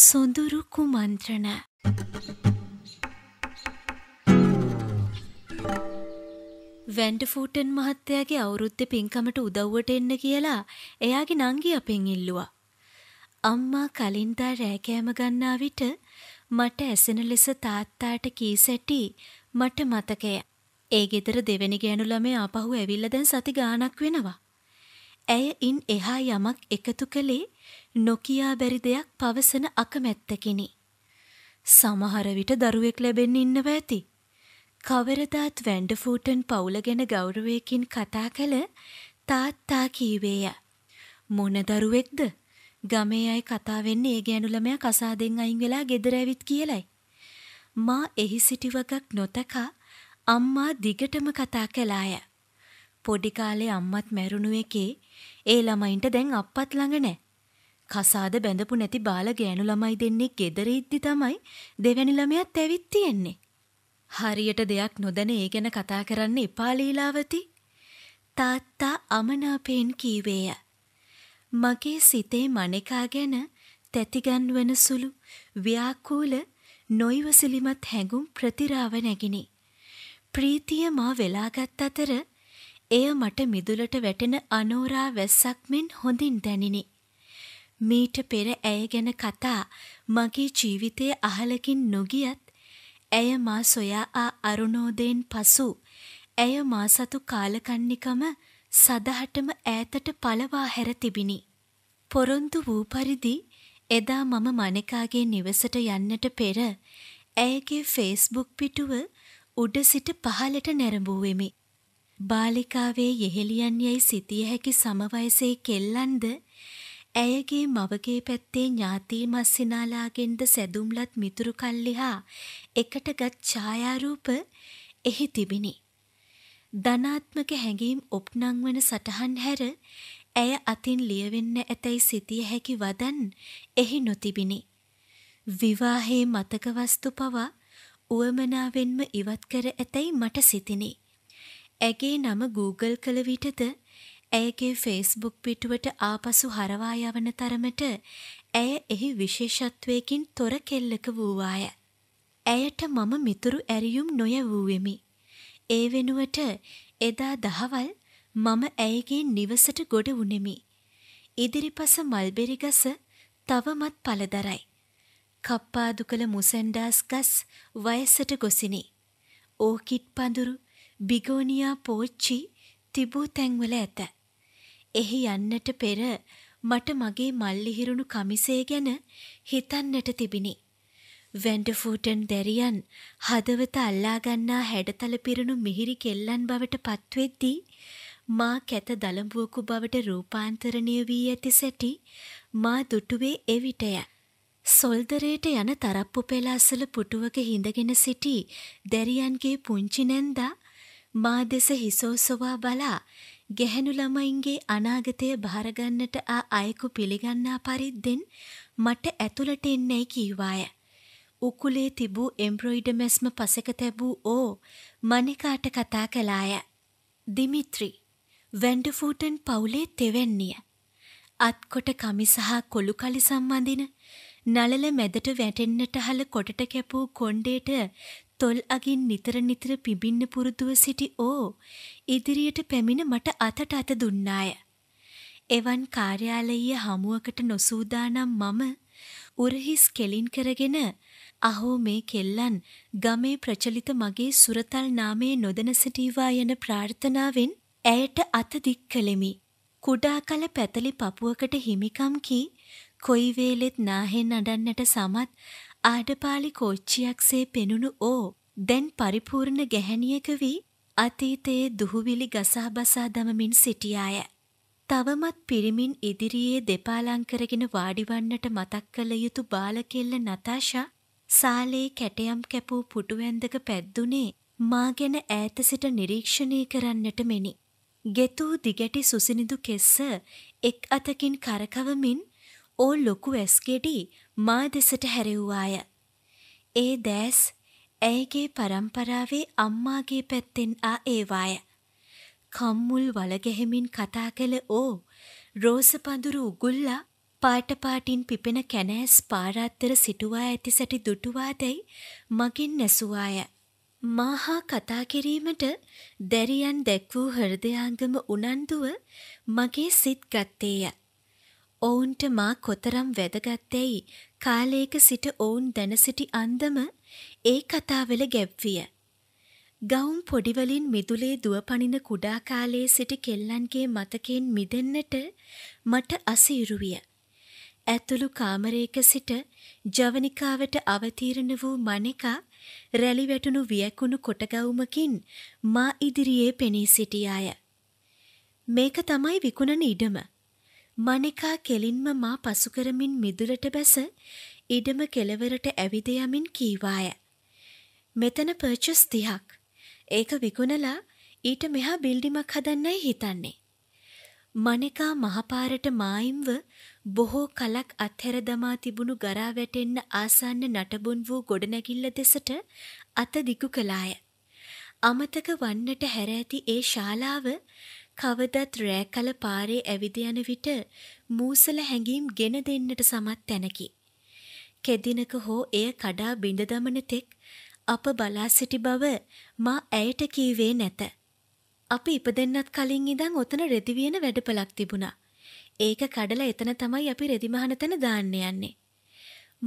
සොඳුරු කුමන්ත්‍රණ වැන්ඩෆූටන් මහත්තයාගේ අවුරුද්ධ පින්කමට උදව්වට එන්න කියලා එයාගේ නංගි අපෙන් ඉල්ලුවා. අම්මා කලින්දා රෑකෑම ගන්නා විට මට ඇසෙන ලෙස තාත්තාට කී සැටි මට මතකය. ඒ ගෙදර දෙවැනි ගෑනු ළමේ ආපහු ඇවිල්ලා දැන් සති ගාණක් වෙනවා. ඇය ඉන් එහා යමක් එකතු කළේ නොකියා බැරි දෙයක් පවසන අකමැත්තකිනි. සමහර විට දරුවෙක් ලැබෙන්න ඉන්නව ඇති. කවරදාත් වැන්ඩෆූටන් පවුල ගැන ගෞරවයකින් කතා කළ තාත්තා කීවේය. මොන දරුවෙක්ද? ගමේ අය කතා වෙන්නේ ඒ ගෑනු ළමයා කසාදෙන් අයින් වෙලා ගෙදර ඇවිත් කියලයි. මා එහි සිටි වගක් නොතකා අම්මා දිගටම කතා කළාය. පොඩි කාලේ අම්මත් මැරුණු එකේ ඒ ළමයින්ට දැන් අප්පත් ළඟ නැහැ. කසාද බැඳපු නැති බාල ගෑනු ළමයි දෙන්නේ gedare ඉද්දි තමයි දෙවැනි ළමයාත් ඇවිත් තියෙන්නේ. හරියට දෙයක් නොදැන ඒ ගැන කතා කරන්න එපා ලීලාවති. තාත්තා අමනාපයෙන් කීවේය. මගේ සිතේ මණිකා ගැන තැතිගන් වෙන සුළු ව්‍යාකූල නොයිවසිලිමත් හැඟුම් ප්‍රතිරාව නැගිනි. ප්‍රීතිය මා වෙලාගත් අතර එය මට මිදුලට වැටෙන අනෝරා වැස්සක් මෙන් හොඳින් දැනිනි. මීට පෙර ඇය ගැන කතා මගේ ජීවිතයේ අහලකින් නොගියත් ඇය මා සොයා ආ අරුණෝදයෙන් පසු ඇය මා සතු කාලකන්නිකම සදහටම ඈතට පළවා හැර තිබිනි. පොරොන්දු වූ පරිදි එදා මම මණකාගේ නිවසට යන්නට පෙර ඇයගේ ෆේස්බුක් පිටුව උඩ සිට පහලට නැරඹුවෙමි. බාලිකාවේ යෙහෙලියන් යැයි සිතිය හැකි සමවයසේ කෙල්ලන්ද ඇයගේ මවගේ පැත්තේ ඥාතී මස්සිනාලාගෙන්ද සැදුම්ලත් මිතුරු කල්ලිහා එකටගත් ඡායාරූප එහි තිබිනි. ධනාත්මක හැඟීම් ඔප්නංවන සටහන් හැර ඇය අතින් ලියවෙන්න ඇතැයි සිතිය හැකි වදන් එහි නොතිබිනි. විවාහයේ මතක වස්තු පවා උවමනාවෙන්ම ඉවත් කර ඇතැයි මට සිතිනි. ඇගේ නම Google කළ විටද ඇයගේ ෆේස්බුක් පිටුවට ආපසු හරවා යවන තරමට ඇය එහි විශේෂත්වයකින් තොර කෙල්ලක වූවාය. ඇයට මම මිතුරු ඇරියුම් නොයවූවෙමි. ඒ වෙනුවට එදා දහවල් මම ඇයගේ නිවසට ගොඩ වුනෙමි. ඉදිරිපස මල්බෙරිගස තවමත් පලදරයි. කප්පාදු කළ මුසන්ඩාස් ගස් වයසට ගොසිනි. ඕකිට් පඳුරු බිගෝනියා පෝච්චි තිබූ තැන්වල ඇත. එහි යන්නට පෙර මට මගේ මල්ලිහිරුණු කමිසේ ගැන හිතන්නට තිබිනි. වැන්ඩෆූටන් දැරියන් හදවත අල්ලාගන්නා හැඩතල පිරුණු මිහිරි කෙල්ලන් බවට පත්වෙද්දී මා කැත දළඹුවකු බවට රූපාන්තරණය වී ඇති සැටි මා දුටුවේ එවිටය. සොල්දරේට යන තරප්පු පෙලාසල පුටුවක හිඳගෙන සිටි දැරියන්ගේ පුංචි නැන්දා මා දෙස හිසෝසවා බලා ගැහැණු ළමයින්ගේ අනාගතය භාරගන්නට ආ අයෙකු පිළිගන්නා පරිද්දෙන් මට ඇතුළට එන්නයි කීවාය. උකුලේ තිබූ එම්බ්‍රොයිඩ මැස්ම පසෙක තැබූ ඕ මණිකාට කතා කළාය. දිමිත්‍රි වැන්ඩෆූටන් පවුලේ තෙවැන්නිය. අත්කොට කමිසහ කොළු කලි සම්බඳින නළල මැදට වැටෙන්නට හල කොටට කැපූ කොණ්ඩේට තොල් අගින් නිතර නිතර පිඹින්න පුරුදුව සිටි ඕ ඉදිරියට පැමිණ මට අතට අත දුන්නාය. එවන් කාර්යාලයීය හමුවකට නොසූදානම් මම උරහිස් කෙලින් කරගෙන අහෝ මේ කෙල්ලන් ගමේ ප්‍රචලිත මගේ සුරතල් නාමයේ නොදැන සිටීවා යන ප්‍රාර්ථනාවෙන් ඇයට අත දික් කළෙමි. කුඩා කල පැතලි පපුවකට හිමිකම් කී කොයි වේලෙත් නාහෙන් අඩන්නට සමත් ආඩපාලි කෝච්චියක්සේ පෙනුණු ඕ දැන් පරිපූර්ණ ගැහැණියක වී අතීතයේ දුහුවිලි ගසා බසා දමමින් සිටියාය. තවමත් පිරිමින් ඉදිරියේ දෙපාලංකරගෙන වාඩිවන්නට මතක් කළ යුතු බාලකෙල්ල නතාෂා සාලේ කැටයම් කැපූ පුටුවැන්දක පැද්දුනේ මා ගැන ඈත සිට නිරීක්ෂණය කරන්නට මෙනි. ගෙතූ දිගැටි සුසිනිදු කෙස්ස එක් අතකින් කරකවමින් ඕ ලොකු ඇස්ගෙඩි මා දෙසට හැරෙව්වාය. ඒ දෑස් ඇයගේ පරම්පරාවේ අම්මාගේ පැත්තෙන් ආ ඒවාය. කම්මුල් වලගැහෙමින් කතා කළ ඕ රෝස පඳුරු උගුල්ලා පාටපාටින් පිපෙන කැනෑස් පාරාත්තර සිටුවා ඇති සැටි දුටුවාදැයි මගින් නැසුවාය. මාහා කතා කිරීමට දැරියන් දැක්වූ හෘදයාංගම උනන්දුව මගේ සිත් ගත්තේය. ඔවුන්ට මා කොතරම් වැදගත්තැයි කාලයක සිට ඔවුන් දැන සිටි අන්දම ඒ කතාවල ගැබ්විය. ගවුම් පොඩිවලින් මිදුලේ දුවපනින කුඩා කාලයේ සිට කෙල්ලන්ගේ මතකයෙන් මිදෙන්නට මට අසීරුවිය. ඇතුළු කාමරයක සිට ජවනිකාවට අවතීරණ වූ මණිකා රැලි වැටුණු වියකුණු කොටගවුමකින් මා ඉදිරියේ පෙනී සිටියාය. මේක තමයි විකුණන ඉඩම. මනිකා කෙලින්ම මා පසුකරමින් මිදුලට බැස ඉඩම කෙළවරට ඇවිද යමින් කීවාය. මෙතන පර්චස් 30ක්. ඒක විකුණලා ඊට මෙහා බිල්ඩිමක් හදන්නයි හිතන්නේ. මනිකා මහපාරට මායිම්ව බොහෝ කලක් අත්හැර දමා තිබුණු ගරා වැටෙන්න ආසන්න නටබුන් වූ ගොඩනැගිල්ල දෙසට අත දිගු කළාය. අමතක වන්නට හැර ඇති ඒ ශාලාව කවදත් රෑ කල පාරේ ඇවිද යන විට මූසල හැඟීම් ගෙන දෙන්නට සමත් තැනකි. කෙදිනක හෝ එය කඩා බිඳ දමන තෙක් අප බලා සිටි බව මා ඇයට කීවේ නැත. අපි ඉපදෙන්නත් කලින් ඉඳන් ඔතන රෙදි වියන වැඩපලක් තිබුණා. ඒක කඩලා එතන තමයි අපි රෙදි මහන තැන දාන්න යන්නේ.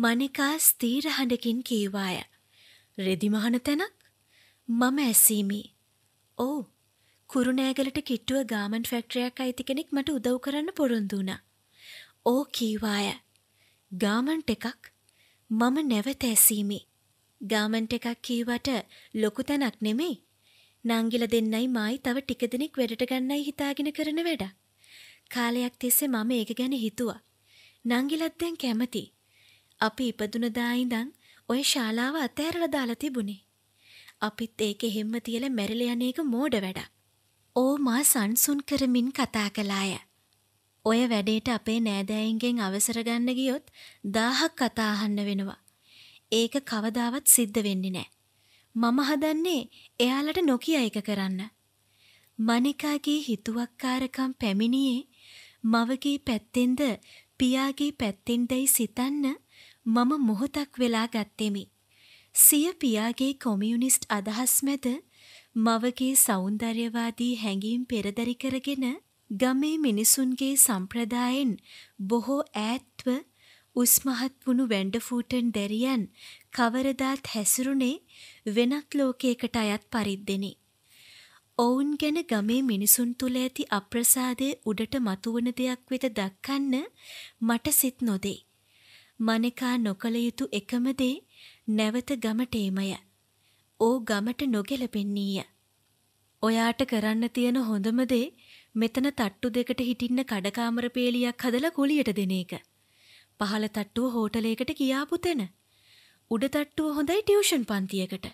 මණිකා ස්ථීර හඬකින් කීවාය. රෙදි මහන තැනක්? මම ඇසීමි. "ඔව්, කුරුණෑගලට කිට්ටුව ගාමන් ෆැක්ට්‍රියක් අයිති කෙනෙක් මට උදව් කරන්න පොරොන්දුනා. ඕ කීවාය. ගාමන්ට එකක් මම නැවත ඇසීමි. ගාමන්ට එකක් කීවට ලොකු තැනක් නෙමේ. නංගිල දෙන්නයි මයි තව ටික දෙනෙක් වැඩට ගන්නයි හිතාගෙන කරන වැඩ. කාලයක් තිස්සේ මම ඒක ගැන හිතුවා. නංගිලත් දැන් කැමති. අපි ඉපදුන දා ඉඳන් ওই ශාලාව අතෑරලා දාලා තිබුණේ. අපිත් ඒක හිම්ම තියලා මැරිලා යන්නේක මෝඩ වැඩක්. ඕ මා සංසුන් කරමින් කතා කළාය. ඔය වැඩේට අපේ නෑදෑයින්ගෙන් අවසර ගන්න ගියොත් දාහක් කතා අහන්න වෙනවා. ඒක කවදාවත් සිද්ධ වෙන්නේ නෑ. මම හදන්නේ එයාලට නොකිය එක කරන්න. මනිකාගේ හිතුවක්කාරකම් පැමිණියේ මවගේ පැත්තෙන්ද පියාගේ පැත්තෙන්දයි සිතන්න මම මොහොතක් වෙලා ගත්තෙමි. සිය පියාගේ කොමියුනිස්ට් අදහස් මැද මවගේ సౌందර්යවාදී හැඟීම් පෙරදරි කරගෙන ගමේ මිනිසුන්ගේ සම්ප්‍රදායෙන් බොහෝ ඈත්ව උස්මහත් වුණු වැන්ඩෆූටන් දැරියන් කවරදාත් හැසිරුණේ වෙනත් ලෝකයකට අයත් පරිද්දෙනි. ඔවුන් ගැන ගමේ මිනිසුන් තුළ ඇති අප්‍රසාදය උඩට මතුවන දෙයක් වෙත දක්කන්න මට සිත් නොදේ. මනකා නොකළ යුතු එකම දේ නැවත ගමටේමය. ඕ ගමට නොගැලපෙන්නීය. ඔයාට කරන්න තියෙන හොඳම දේ මෙතන තට්ටු දෙකට හිටින්න කඩකාමර පේලියක් හදලා කුලියට දෙන එක. පහළ තට්ටුව හෝටලයකට කියාපු තැන. උඩ තට්ටුව හොඳයි ටියුෂන් පන්තියකට.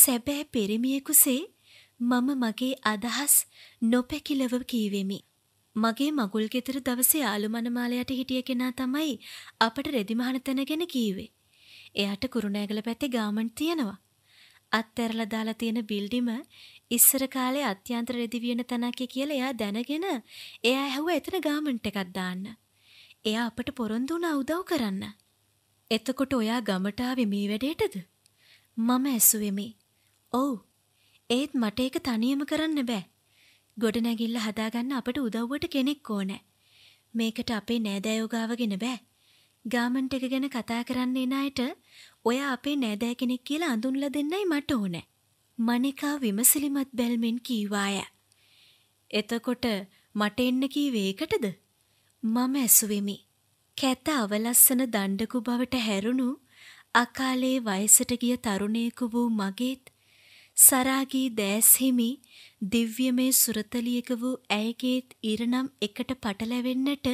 සැබෑ පෙරමියෙකුසේ මම මගේ අදහස් නොපැකිලව කීවෙමි. මගේ මගුල් ගෙතර දවසේ ආලුමනමාලයට හිටිය කෙනා තමයි අපට රෙදිමහන තැන ගැන කීවේ. එයාට කුරුණෑගල පැත්තේ ගාමන්ට් තියෙනවා. අත්තරලා දාලා තියෙන බිල්ඩිම ඉස්සර කාලේ අත්‍යන්තර රෙදිවියන තනක් කියලා එයා දැනගෙන එයා ඇහුවා එතන ගාමන්ට් එකක් දාන්න. එයා අපට පොරොන්දු වුණා උදව් කරන්න. එතකොට ඔයා ගමට ආවේ මේ වැඩේටද? මම ඇසුවෙමි. ඔව්. ඒත් මට ඒක තනියම කරන්න බෑ. ගොඩනැගිල්ල හදාගන්න අපට උදව්වට කෙනෙක් ඕනේ. මේකට අපේ නෑදෑයෝ ගාවගෙන බෑ. ගාමන්ට් එක ගැන කතා කරන්න එන අයට ඔයා අපේ නෑදෑ කෙනෙක් කියලා අඳුන්ලා දෙන්නයි මට ඕනේ. මනිකා විමසිලිමත් බැල්මෙන් කීවාය. එතකොට මට එන්න කීවේ ඒකටද? මම ඇසුවෙමි. කැත අවලස්සන දණ්ඩකු බවට හැරුණු අකාලේ වයසට ගිය තරුණයෙකු වූ මගේත් සරාගී දෑස් හිමි දිව්‍යමය සුරතලියක වූ ඇයගේත් ඉරණම් එකට පටලැවෙන්නට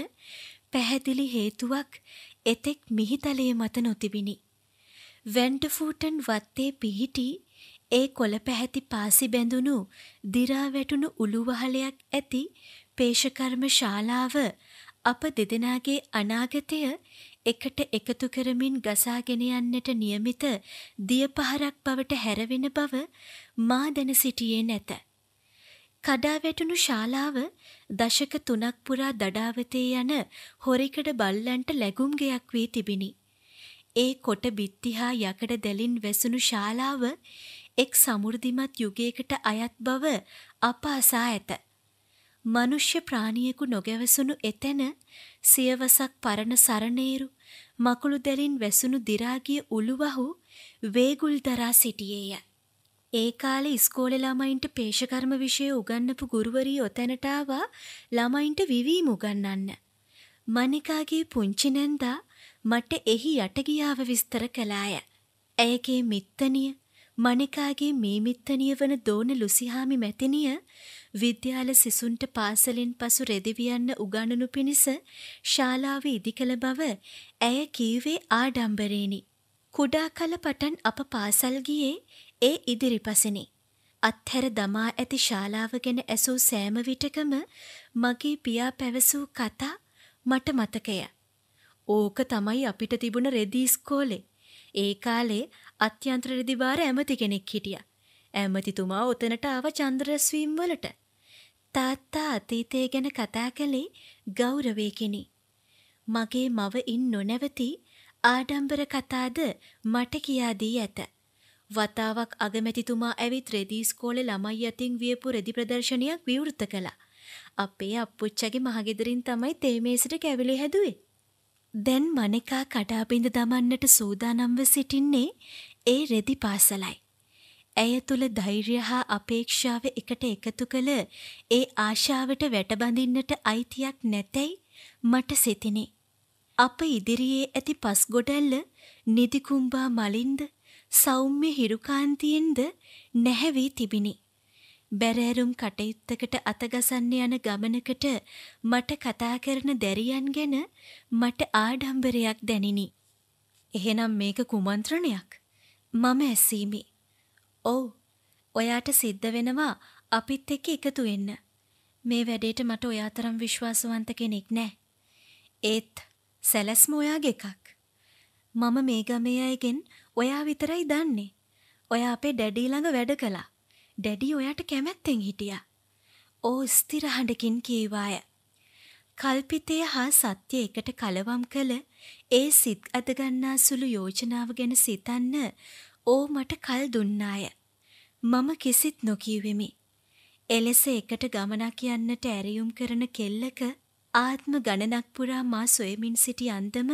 පැහැදිලි හේතුවක් එතෙක් මිහිතලයේ මත නොතිබිනි. වැන්ටෆූටන් වත්තේ පිහිටි ඒ කොළ පැහැති පාසි බැඳුණු දිරා වැටුණු උළුවහලයක් ඇති පේෂකර්ම ශාලාව අප දෙදෙනාගේ අනාගතය එකට එකතු කරමින් ගසාගෙන යන්නට નિયમિત දියපහරක් බවට හැරවෙන බව මා දැන සිටියේ නැත. කඩා වැටුණු ශාලාව දශක 3ක් පුරා දඩාවතේ යන හොරිකඩ බල්ලන්ට ලැබුම් ගයක් වී තිබිනි. ඒ කොට බිත්ති හා යකඩ දැලින් වැසුණු ශාලාව එක් සමෘද්ධිමත් යුගයකට අයත් බව අප අසා ඇත. මනුෂ්‍ය ප්‍රාණියෙකු නොගැවසුණු එතැන සියවසක් පරණ සරණේරු මකුළු දැලින් වැසුණු දිරාගිය උළුවහු වේගුල් දරා සිටියේය. ඒ කාලේ ඉස්කෝලේ ළමයින්ට පේෂකර්ම විෂය උගන්වපු ගුරුවරී ඔතැනට ආවා ළමයින්ට විවීම උගන්වන්න. මණිකාගේ පුංචි නැන්දා මට එහි යටගියාව විස්තර කළාය. ඇයගේ මිත්තනිය මණිකාගේ මේ මිත්තනිය වන දෝන ලුසිහාමි මැතිනිය විද්‍යාල සිසුන්ට පාසලෙන් පසු රෙදිවියන්න උගන්වනු පිණිස ශාලාව ඉදිකළ බව ඇය කීවේ ආඩම්බරේනි. කුඩා කල පටන් අප පාසල් ගියේ ඒ ඉදිරිපසෙනි. අත්හැර දමා ඇති ශාලාව ගැන ඇසූ සෑම විටකම මගේ පියා පැවසූ කතා මට මතකය. ඕක තමයි අපිට තිබුණ රෙදි ඉස්කෝලේ. ඒ කාලේ අත්‍යන්තර රෙදිබාර ඇමති කෙනෙක් හිටියා. ඇමතිතුමා ඔතනට ආව චන්ද්‍රස්වීම් වලට. තාත්තා අතීතය ගැන කතා කළේ ගෞරවයකිනි. මගේ මව ඉන් නොනැවති ආඩම්බර කතාද මට කියා දී ඇත. වතාවක් අගමැතිතුමා ඇවිත් රෙදි ඉස්කෝලේ ළමයි අතින් වියපු රෙදි ප්‍රදර්ශනයක් විවෘත කළා. අපේ අප්පුච්චගේ මහගෙදරින් තමයි තේමේසට කැවිලි හැදුවේ. දැන් මනෙකා කඩාබිඳ දමන්නට සූදානම්ව සිටින්නේ ඒ රෙදි පාසලයි. ඇය තුළ ධෛර්ය හා අපේක්ෂාව එකට එකතු කළ ඒ ආශාවට වැටබඳින්නට අයිතියක් නැතැයි මට සිතිනි. අප ඉදිරියේ ඇති පස්ගොඩල්ල නිදිකුම්බා මලින්ද සෞම්‍ය හිරුකාන්තියෙන්ද නැහැවී තිබිණි. බැරෑරුම් කටයුත්තකට අතගසන්න යන ගමනකට මට කතා කරන දැරියන් ගැන මට ආඩම්බරයක් දැනිනි. එහෙනම් මේක කුමන්ත්‍රණයක්. මම ඇසීමි. ඔව්. ඔයාට සිද්ධ වෙනවා අපිත් එක්ක එකතු වෙන්න. මේ වැඩේට මට ඔයා තරම් විශ්වාසවන්ත කෙනෙක් නෑ. ඒත් සැලැස්ම ඔයාගේ එකක්. මම මේ ගමේ අයගෙන් ඔයා විතරයි දන්නේ. ඔයා අපේ ඩැඩි ළඟ වැඩ කළා. ඩැඩි ඔයාට කැමැත්තෙන් හිටියා. ඕ ස්ථිරහඬකින් කීවාය. කල්පිතය හා සත්‍ය එකට කලවම් කළ ඒ සිත් අදගන්නා සුළු යෝජනාව ගැන සිතන්න ඕ මට කල් දුන්නාය. මම කිසිත් නොකීවෙමි. එලෙස එකට ගමනක් යන්නට ඇරියුම් කරන කෙල්ලක ආත්ම ගණනක් පුරා මා සොයමින් සිටි අන්දම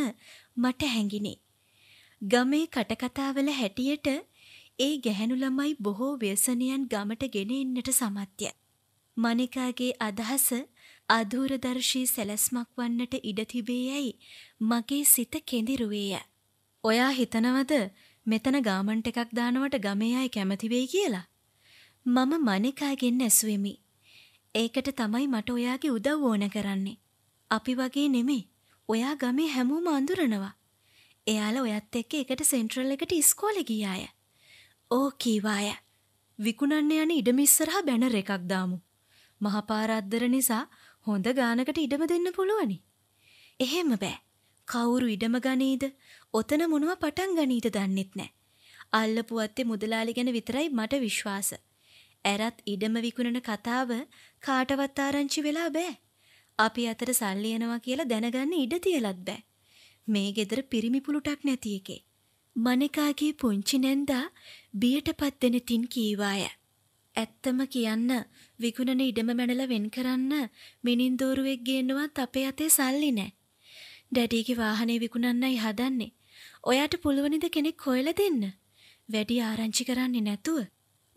මට හැඟිනේ. ගමේ කටකතාවල හැටියට ඒ ගැහැණු ළමයි බොහෝ ව්‍යසනයන් ගමට ගෙන එන්නට සමත්ය. මනිකාගේ අදහස අධූරදර්ශී සැලැස්මක් වන්නට ඉඩ තිබේ යැයි මගේ සිත කෙඳිරුවේය. ඔයා හිතනවද මෙතන ගාමන්ට එකක් දානවට ගමේ අය කැමති වෙයි කියලා? මම මනිකාගෙන් ඇසුවෙමි. ඒකට තමයි මට ඔයාගේ උදව් ඕන කරන්නේ. අපි වගේ නෙමෙයි. ඔයා ගමේ හැමෝම අඳුරනවා. එයාලා ඔයත් එක්ක එකට සෙන්ට්‍රල් එකට ඉස්කෝලේ ගියාය. ඕ කීවාය. විකුණන්න යන ඉඩම ඉස්සරහා බැනර් එකක් දාමු. මහපාරද්දර නිසා හොඳ ගානකට ඉඩම දෙන්න පුළුවනි. එහෙම බෑ. කවුරු ඉඩම ගනීද? ඔතන මොනව පටන් ගනීද දන්නෙත් නෑ. අල්ලපු අත්තේ මුදලාලි ගැන විතරයි මට විශ්වාස. ඇරත් ඉඩම විකුණන කතාව කාටවත් ආරංචි වෙලා බෑ. අපි අතර සල්ලි එනවා කියලා දැනගන්න ඉඩ තියලත් බෑ. මේ ගෙදර පිරිමි පුලුටක් නැති එකේ. මනකාගේ පුංචි නැන්දා බියට පත්වෙන තින් කීවාය. ඇත්තම කියන්න විකුණන ඉඩම මැනල වෙන් කරන්න මිනින් දෝරුවෙක් ගේන්නවත් අපේ අතේ සල්ලි නෑ. ඩැඩීගේ වාහනේ විකුණන්නයි හදන්නේ. ඔයාට පුළුවනිද කෙනෙක් හොයල දෙන්න. වැඩි ආරංචි කරන්නේ නැතුව.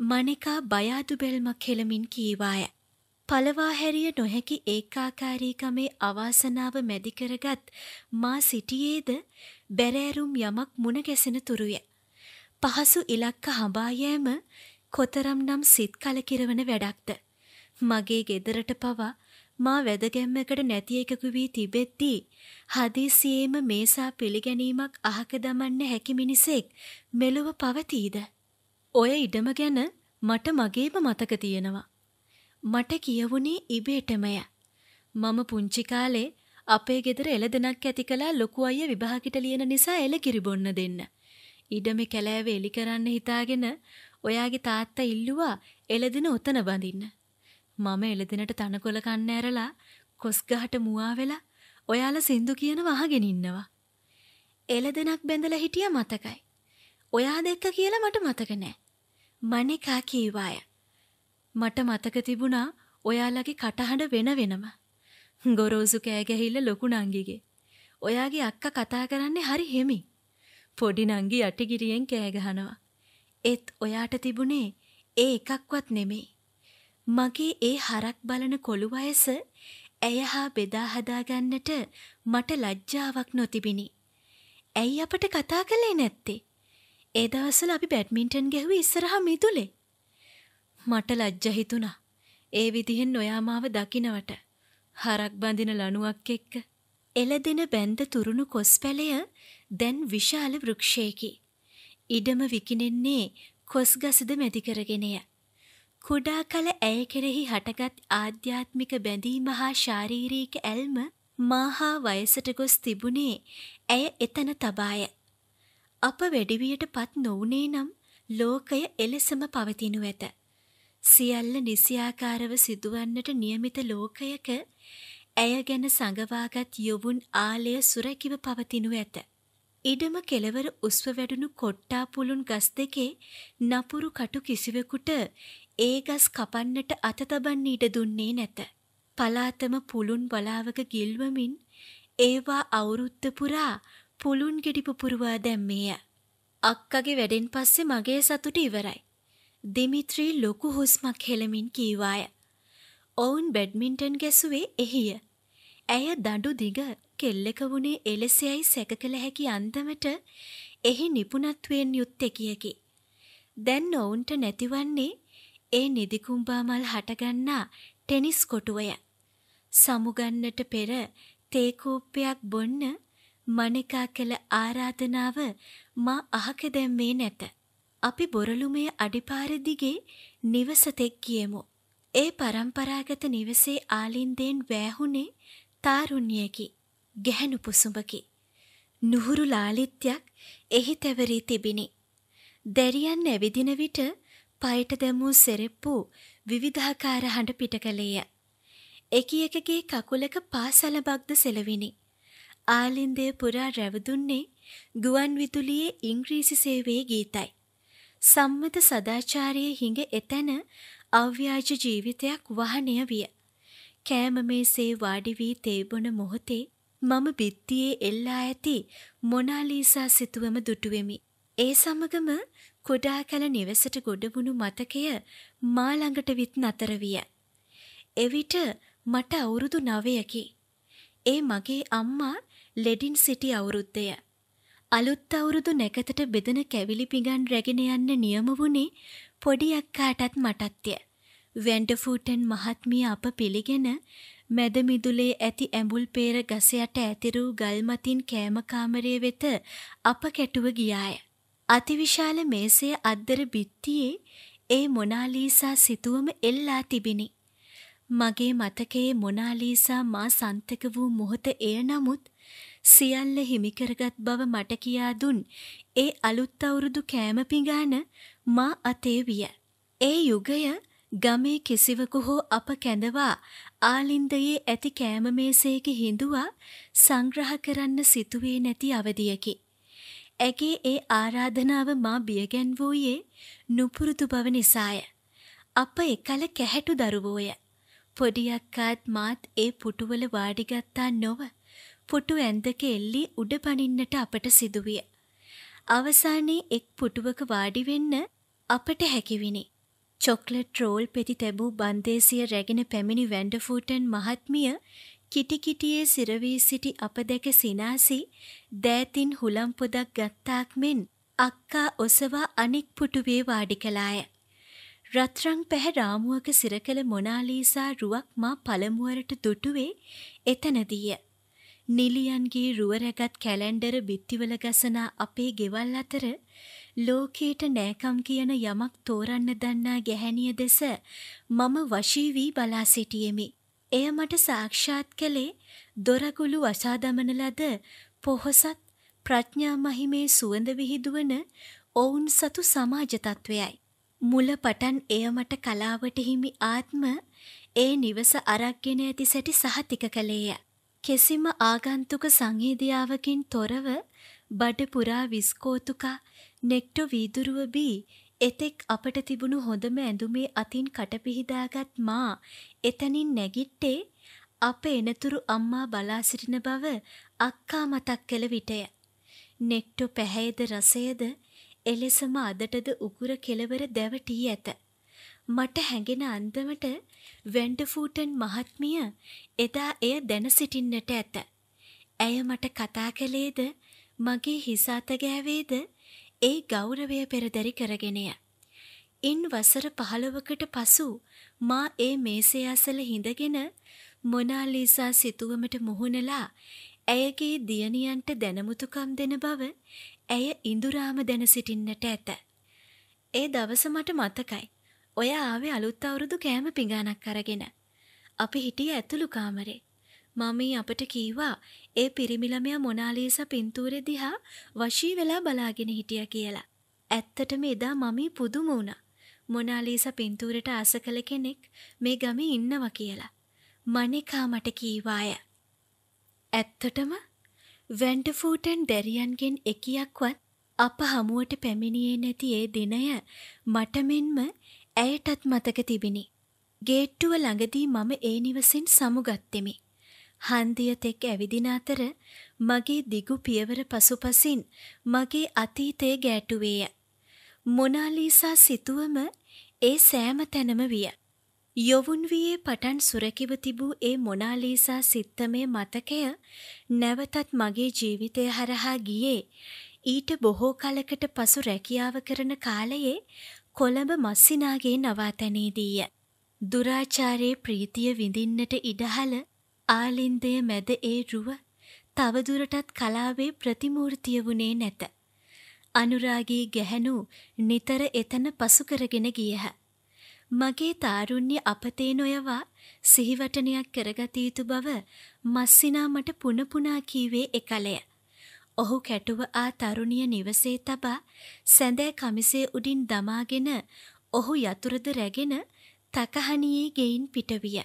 මනිකා බයාදු බෙල්මක් හෙළමින් කීවාය. පලවා හැරිය නොහැකි ඒකාකාරීකමේ අවාසනාව මැදි කරගත් මා සිටියේද බැරෑරුම් යමක් මුණ ගැසෙන තුරුය. පහසු ඉලක්ක හඹා යෑම කොතරම්නම් සිත් කලකිරවන වැඩක්ද. මගේ ගෙදරට පවා මා වැදගැම්මකට නැති එකකු වී තිබෙද්දී හදිසියේම මේසා පිළිගැනීමක් අහක දමන්න හැකි මිනිසෙක් මෙලොව පවතීද. ඔය ඉඩම ගැන මට මගේම මතක තියෙනවා. මට කියවුණේ ඉබේටමය. මම පුංචි කාලේ අපේ ගෙදර එළදෙනක් ඇති කළා ලොකු අයිය විභාගෙට ලියන නිසා එළකිරි බොන්න දෙන්න. ඉඩමේ කැලෑව එලි කරන්න හිතාගෙන ඔයාගේ තාත්තා ඉල්ලුවා එළදෙන ඔතන බඳින්න. මම එළදෙනට තනකොළ කන්න ඇරලා කොස් ගහට මුවා වෙලා ඔයාලා සින්දු කියන වහගෙන ඉන්නවා. එළදෙනක් බැඳලා හිටිය මතකයි. ඔයා දෙක්ක කියලා මට මතක නෑ. මණිකා කීවාය. මට මතක තිබුණා ඔයාලගේ කටහඬ වෙන වෙනම. ගොරෝසු කෑ ගැහිල්ල ලොකු නංගිගේ. ඔයාගේ අක්කා කතා කරන්නේ හරි හෙමි. පොඩි නංගි යටිගිරියෙන් කෑ ගහනවා. ඒත් ඔයාට තිබුණේ ඒ එකක්වත් නෙමෙයි. මගේ ඒ හරක් බලන කොළු වයස ඇය හා බෙදා හදාගන්නට මට ලැජ්ජාවක් නොතිබිනි. ඇයි අපට කතා කළේ නැත්තේ? ඒ දවස්වල අපි බැඩ්මින්ටන් ගැහුවේ ඉස්සරහා මිදුලේ. මට ලැජ්ජ හිතුණා. ඒ විදිහෙන් ඔයා මාව දකිනවට හරක් බඳින ලණුවක් එක්ක එළදෙන බැඳ තුරුණු කොස්පැලය දැන් විශාල වෘක්ෂයකි. ඉඩම විකිණෙන්නේ කොස්ගසද මැදි කරගෙනය. කුඩා කල ඇය කෙරෙහි හටගත් ආධ්‍යාත්මික බැඳීම හා ශාරීරීක ඇල්ම මාහා වයසට ගොස් තිබුණේ ඇය එතන තබාය. අප වැඩිවියට පත් නොවුනේ නම් ලෝකය එලෙසම පවතිනු ඇත. සියල්ල නිසියාකාරව සිදුවන්නට નિયમિત ලෝකයක ඇය ගැන සංගවාගත් යොවුන් ආලය සුරකිව පවතිනු ඇත. ඉඩම කෙලවර උස්ව වැඩුණු කොට්ටා පුලුන් ගස් දෙකේ නපුරු කටු කිසිවෙකුට ඒ ගස් කපන්නට අත තබන්න ඉඩ දුන්නේ නැත. පලාතම පුලුන් වලාවක ගිල්වමින් ඒවා අවුරුද්ද පුරා පුලුන් ගෙඩි පුපුරවා දැම්මේය. අක්කගේ වැඩෙන් පස්සේ මගේ සතුට ඉවරයි. දිමිත්‍රී ලොකු හුස්මක් හෙළමින් කීවාය. ඔවුන් බැඩ්මින්ටන් ගැසුවේ එහිය. ඇය දඩු දිග කෙල්ලක වුණේ එලෙසයයි සැක කළ හැකි අන්දමට එහි නිපුණත්වයෙන් යුත්තෙකියකි. දැන් ඔවුන්ට නැතිවන්නේ ඒ නිදිකුම්බාමල් හටගන්නා ටෙනිස් කොටුවය. සමුගන්නට පෙර තේකූප්පයක් බොන්න මනිකා කළ ආරාධනාව මා අහක දැම්මේ නැත. අපි බොරළුමේ අඩිපාර දිගේ නිවසතෙක් ගියෙමු. ඒ પરම්පරාගත නිවසේ ආලින්දයෙන් වැහුනේ තාරුණ්‍යයකි. ගැහණු පුසුඹකි. නුහුරු ලාලිත්‍යයක් එහි තැවරී තිබිනි. දැරියන් ඇවිදින විට පයට දැමූ සෙරෙප්පු විවිධාකාර හඬ පිටකලේය. එක එකගේ කකුලක පාසලබක්ද සෙලවිනි. ආලින්දය පුරා රැවදුන්නේ ගුවන් විදුලියේ ඉංග්‍රීසි සේවයේ ගීතයි. සම්මත සදාචාරයේ හිඟ එතැන අව්‍යාජ ජීවිතයක් වහනය විය. කෑම මේසේ වාඩි වී තේබොන මොහොතේ මම බිත්තියේ එල්ලා ඇති මොනාලීසා සිතුවම දුටුවෙමි. ඒ සමගම කුඩා කල නිවසට ගොඩබුණු මතකය මා ළඟට විත් නතර විය. එවිට මට අවුරුදු නවයකි. ඒ මගේ අම්මා ලෙඩින් සිටි අවුරුද්දය. අලුත් අවුරුදු නැකතට බෙදෙන කැවිලි පිඟන් රැගෙන යන්න නියම වුණේ පොඩි අක්කාටත් මටත්ය. වැන්ඩෆූටන් මහත්මිය අප පිළිගෙන මැද මිදුලේ ඇති ඇඹුල් පේර ගස යට ඇතිරු ගල් මතින් කෑම කාමරයේ වෙත අප කැටුව ගියාය. අතිවිශාල මේසය අද්දර බිත්තියේ ඒ මොනාලීසා සිතුවම එල්ලා තිබිනි. මගේ මතකයේ මොනාලීසා මා සන්තක වූ මොහොත එය නමුත් සියල්ල හිමිකරගත් බව මට කියා දුන් ඒ අලුත් අවුරුදු කෑම පිඟාන මා අතේ විය. ඒ යුගය ගමේ කිසිවකු හෝ අප කැඳවා ආලින්දයේ ඇති කෑම මේසයක හිඳුවා සංග්‍රහ කරන්න සිතුවේ නැති අවධියකි. ඇගේ ඒ ආරාධනාව මා බියගැන් වූයේ නුපුරුදු බව නිසාය. අප එකල කැහැටු දරුවෝය. පොඩියක්කාත් මාත් ඒ පුටුවල වාඩිගත්තා නොව. පුටු ඇන්දක එල්ලි උඩ පනින්නට අපට සිදුවිය. අවසානයේ එක් පුටුවක වාඩි වෙන්න අපට හැකිවිනි. චොක්ලට් රෝල් පෙති තැබූ බන්දේසිය රැගෙන පැමිණි වැන්ඩෆූටන් මහත්මිය කිටිකිටියේ සිරවී සිටි අප දැක සිනාසි දෑතින් හුලම් පොදක් ගත්තාක් මෙන් අක්කා ඔසවා අනෙක් පුටුවේ වාඩි කළාය. රත්රං පැහැ රාමුවක සිරකළ මොනාලීසා රුවක් මා පළමුුවරට දුටුවේ එතනදීය. නිලියන්ගේ රුවරැගත් කැලැන්ඩර බිත්තිවල ගසන අපේ ගෙවල් අතර ලෝකයට නෑකම් කියන යමක් තෝරන්න දන්නා ගැහැණිය දෙස මම වශී වී බලා සිටියෙමි. එය මට සාක්ෂාත් කළේ දොරගුළු වසාදමන ලද පොහොසත් ප්‍රඥා මහිමේ සුවඳ විහිදුවන ඔවුන් සතු සමාජ තත්වයයි. මුල පටන් එය මට කලාවට හිමි ආත්ම ඒ නිවස අරක්ගෙන ඇති සැටි සහතික කළේය. කෙසිම ආගන්තුක සංහිදියාවකින් තොරව බඩ පුරා විස්කෝතුකා නෙක්ටො වීදුරුව බී එතෙක් අපට තිබුණු හොඳම ඇඳුමේ අතින් කටපිහිදාගත් මා එතනින් නැගිට්ටේ අප එනතුරු අම්මා බලා සිටින බව අක්කා මතක් කළ විටය. නෙක්ටො පැහැයද රසයද එලෙසම අදටද උගුර කෙලවර දැවටී ඇත. මට හැඟෙන අන්දමට වැන්ඩෆූටන් මහත්මිය එදා එය දැන සිටින්නට ඇත. ඇය මට කතා කළේද මගේ හිසාත ගෑවේද ඒ ගෞරවය පෙරදරි කරගෙනය. ඉන් වසර පහළොවකට පසු මා ඒ මේසේ අසල හිඳගෙන මොනාලිසා සිතුවමට මුහුණලා ඇයගේ දියණියන්ට දැනමුතුකම් දෙන බව ඇය ඉඳුරාම දැන සිටින්නට ඇත. ඒ දවස මට මතකයි. ඔය ආවේ අලුත් අවුරුදු කෑම පිඟානක් අරගෙන. අපි හිටිය ඇතුළු කාමරේ. මමී අපට කීවා ඒ පිරිමිළමයා මොනාලීසා පින්තූරෙ දිහා වශී වෙලා බලාගෙන හිටිය කියලා. ඇත්තටම එදා මමී පුදුම වුණා. මොනාලීසා පින්තූරට ආස කළ කෙනෙක් මේ ගමේ ඉන්නවා කියලා. මනිකා මට කීවාය. ඇත්තටම වැන්ටෆූටන් දැරියන්ගෙන් එකියක්වත් අප හමුවට පැමිණියේ නැති ඒ දිනය මට මෙන්ම ඇයටත් මතක තිබිණි. ගේට්ටුව ළඟදී මම ඒ නිවසෙන් සමුගත්තෙමි. හන්දිය තෙක් ඇවිදින අතර මගේ දිගු පියවර පසුපසින් මගේ අතීතය ගෑටුවේය. මොනාලීසා සිතුවම ඒ සෑම තැනම විය. යොවුන් වයේ පටන් සුරකිව තිබූ ඒ මොනාලීසා සිත්තමේ මතකය නැවතත් මගේ ජීවිතය හරහා ගියේ ඊට බොහෝ කලකට පසු රැකියාව කරන කාලයේ කොළඹ මස්සිනාගේ නවාතැනේදීය. දුරාචාරයේ ප්‍රීතිය විඳින්නට ඉඩහල ආලින්දය මැද ඒ රුව තවදුරටත් කලාවේ ප්‍රතිමූර්තිය වුණේ නැත. අනුරාගී ගැහැණු නිතර එතන පසු කරගෙන ගියහ. මගේ තාරුණ්‍ය අපතේ නොයවා සිහිවටනයක් කරගත යුතු බව මස්සිනා මට පුනපුනා කීවේ එකලය. ඔහු කැටුව ආ තරුණිය නිවසේ තබා සැඳෑ කමිසේ උඩින් දමාගෙන ඔහු යතුරුද රැගෙන තකහනියේ ගෙයින් පිටවිය.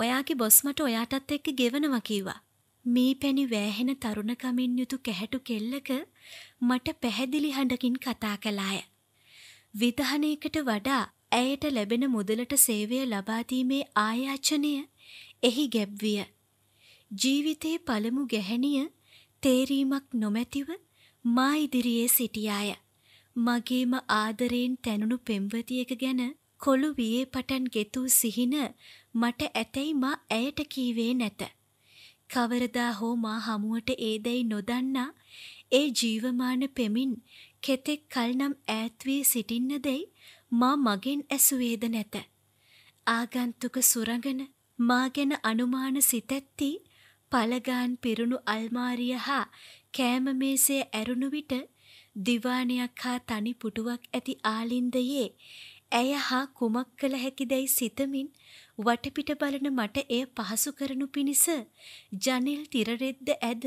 ඔයාගේ බොස්මට ඔයාටත් එක්ක ගෙවනවා කිව්වා. මේ පැණි වෑහෙන තරුණ කමින් යුතු කැහැටු කෙල්ලක මට පැහැදිලි හඬකින් කතා කළාය. විදහණයකට වඩා ඇයට ලැබෙන මුදලට සේවය ලබා දීමේ ආයාචනය එහි ගැබ්විය. ජීවිතේ පළමු ගැහැණිය තේරීමක් නොමැතිව මා ඉදිරියේ සිටියාය. මගේම ආදරයෙන් තැනුණු පෙම්වතියක ගැන කොළු වියේ පටන් ගෙතූ සිහින මට ඇතැයි මා ඇයට කීවේ නැත. කවරදා හෝ මා හමුවට ඒදැයි නොදන්නා ඒ ජීවමාන පෙමින් කෙතෙක් කල්නම් ඈත්වී සිටින්න දෙයි මා මගෙන් ඇසුවේද නැත. ආගන්තුක සුරගන මා ගැන අනුමාන සිතැත්තිී පළගාන් පිරුණු අල්මාරිය හා කෑම මේසය ඇරුණු විට දිවානයක් හා තනි පුටුවක් ඇති ආලින්දයේ ඇය හා කුමක් කළ හැකිදැයි සිතමින් වටපිට බලන මට එය පහසු කරනු පිණිස ජනෙල් තිරරෙද්ද ඇද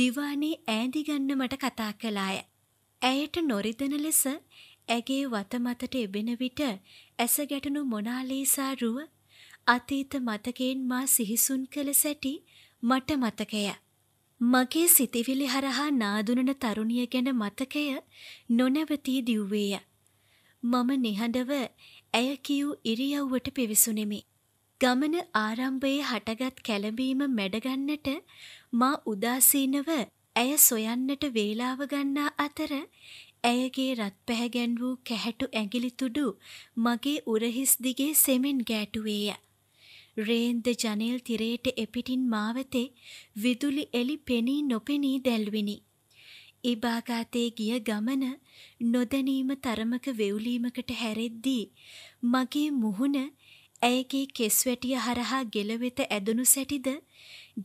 දිවානේ ඈඳි ගන්න මට කතා කළාය. ඇයට නොරිදන ලෙස ඇගේ වත මතට එබෙන විට ඇස ගැටුණු මොනාලීසා රුව අතීත මතකයෙන් මා සිහිසුන් කළ සැටි මට මතකය. මගේ සිතිවිලි හරහා නාදුනන තරුණිය ගැන මතකය නොනැවතී දිව්වේය. මම නිහඬව ඇය කියූ ඉරියව්වට පිවිසුනෙමි. ගමන ආරම්භයේ හටගත් කැළඹීම මැඩගන්නට මා උදාසීනව ඇය සොයන්නට වේලාව ගන්නා අතර ඇයගේ රත් පැහැගැන් වූ කැහැටු ඇඟිලි තුඩු මගේ උරහිස් දිගේ සෙමෙන් ගෑටුවේය. රේන්ද ජනේල් තිරේට එපිටින් මාවතේ විදුලි එලි පෙනී නොපෙනී දැල්විනි. ඉබාගාතේ ගිය ගමන නොදැනීම තරමක වෙවුලීමකට හැරෙද්දී මගේ මුහුණ ඇයගේ කෙස්වැටිය හරහා ගෙලවෙත ඇදුණු සැටිද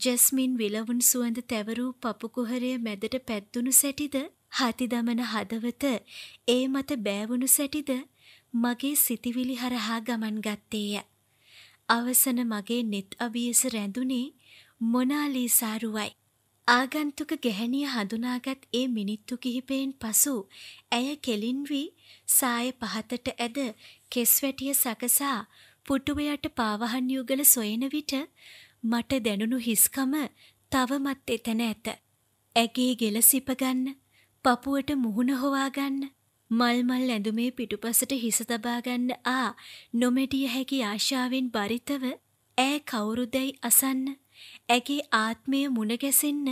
ජස්මින් විලවුන් සුවඳ තැවරූ පපුකුහරය මැදට පැද්දුණු සැටිද හතිදමන හදවත ඒ මත බෑවුණු සැටිද මගේ සිතිවිලි හරහා ගමන් ගත්තේය. අවසන මගේ නෙත් අවියස රැඳුනේ මොනාලීසාරුවයි. ආගන්තුක ගැහැණිය හඳුනාගත් ඒ මිනිත්තු කිහිපයෙන් පසු ඇය කෙලින් වී සාය පහතට ඇද කෙස්වැටිය සකසා පුටුවයට පාවහන් යුගල සොයන විට මට දැනුණු හිස්කම තවමත් එතන ඇත. ඇගේ ගෙල සිපගන්න, පපුවට මුහුණ හොවාගන්න, මල්මල් ඇඳුමේ පිටුපසට හිස තබාගන්න ආ නොමැටිය හැකි ආශාවෙන් බරිතව ඈ කවුරුදැයි අසන්න ඇගේ ආත්මය මුණගැසෙන්න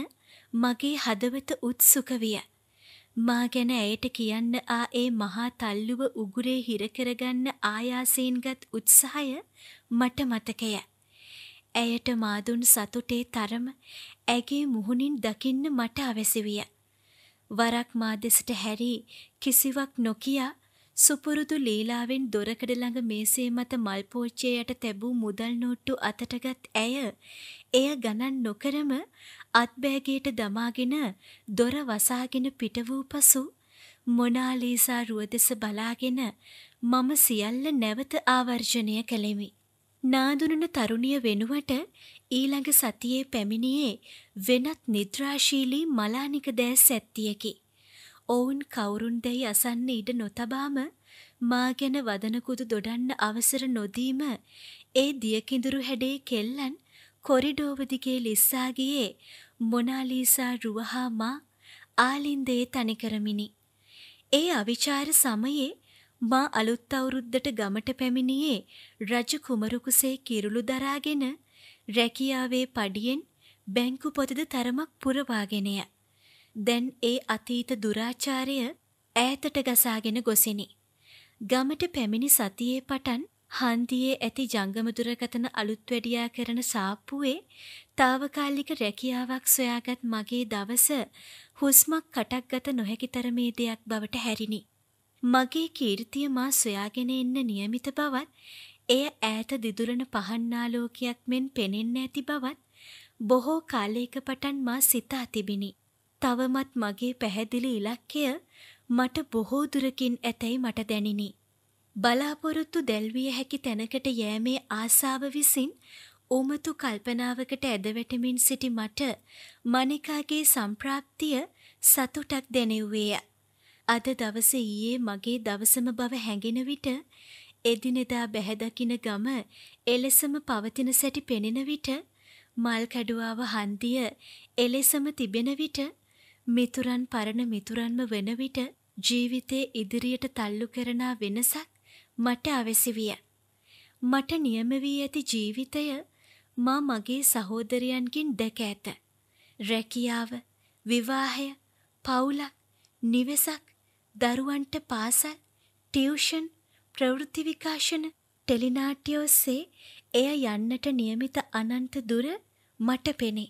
මගේ හදවත උත්සුක විය. මා ගැන ඇයට කියන්න ආ ඒ මහා තල්ලුව උගුරේ හිරකරගන්න ආයාසයෙන්ගත් උත්සාහය මට මතකය. ඇයට මාදුන් සතුටේ තරම ඇගේ මුහුණින් දකින්න මට අවැසි විය. වරක් මා දෙසට හැරී කිසිවක් නොකිය සුපුරුදු ලීලාවෙන් දොරකඩ ළඟ මේසේ මත මල් පෝච්චිය යට තැබූ මුදල් නෝට්ටු අතටගත් ඇය එය ගණන් නොකරම අත්බෑගයට දමාගෙන දොර වසාගෙන පිට වූ පසු මොනාලීසා රුව දෙස බලාගෙන මම සියල්ල නැවත ආවර්ජනය කළෙමි නාඳුනන තරුණිය වෙනුවට ඊළඟ සතියේ පැමිණියේ වෙනත් නිද්‍රාශීලී මලානික දෑස් ඇත්තියකි. ඔවුන් කවුරුන්දැයි අසන්න ඉඩ නොතබාම මා ගැන වදනකුදු දොඩන්න අවසර නොදීම ඒ දියකිඳුරු හැඩේ කෙල්ලන් කොරිඩෝවදිගේ ලිස්සාගියේ මොනාලීසා රුවහා මා ආලින්දේ තනිකරමිනි. ඒ අවිචාර සමයේ මා අලුත් අවුරුද්දට ගමට පැමිණියේ රජ කුමරුකුසේ කිරුළු දරාගෙන රැකියාවේ පඩියෙන් බැංකු පොතද තරමක් පුරවාගෙනය. දැන් ඒ අතීත දුරාචාරය ඈතට ගසාගෙන ගොසිනි. ගමට පැමිණි සතියේ පටන් හන්දියේ ඇති ජංගම දුරකථන අලුත් වැඩියා කරන සාප්පුවේ తాවකාලික රැකියාවක් සොයාගත් මගේ දවස හුස්මක් කටක් ගත නොහැකි තරමේ දෙයක් බවට හැරිනි. මගේ කීර්තිය මා සොයාගෙන එන්න નિયમિત බවත් එය ඈත දිදුරන පහන්නාලෝකයක් මෙන් පෙනෙන්න ඇති බවත් බොහෝ කාලයක පටන් මා සිතා තිබිනි. තවමත් මගේ පැහැදිලි ඉලක්කය මට බොහෝ දුරකින් ඇතැයි මට දැනිනි. බලාපොරොත්තු දැල්විය හැකි තැනකට යෑමේ ආසාව විසින් උමතු කල්පනාවකට ඇදවැටමින් සිටි මට මනිකාගේ සම්ප්‍රාප්තිය සතුටක් දැනෙව්වේය. අද දවස ඊයේ මගේ දවසම බව හැඟෙන විට එදිනෙදා බැහැදකින ගම එලෙසම පවතින සැටි පෙනෙන විට මල් කැඩුවාව හන්දිය එලෙසම තිබෙන විට මිතුරන් පරණ මිතුරන්ම වෙන විට ජීවිතේ ඉදිරියට තල්ලු කරනා වෙනසක් මට අවැසි විය. මට නියම වී ඇති ජීවිතය මා මගේ සහෝදරයන්ගෙන් දැක ඇත. රැකියාව, විවාහය, පවුලක්, නිවෙසක් දරුවන්ට පාසල් ටියුෂන් ප්‍රවෘත්ති විකාශන ටෙලිනාට්‍ය ඔස්සේ එය යන්නට નિયમિત අනන්ත දුර මට පෙනේ.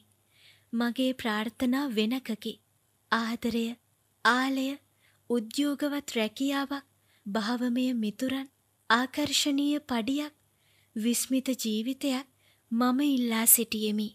මගේ ප්‍රාර්ථනා වෙනකකි. ආදරය, ආලය, උද්‍යෝගවත් රැකියාවක්, භාවමය මිතුරන්, ආකර්ශනීය පඩියක්, විස්මිත ජීවිතයක් මම ඉල්ලා සිටියෙමි.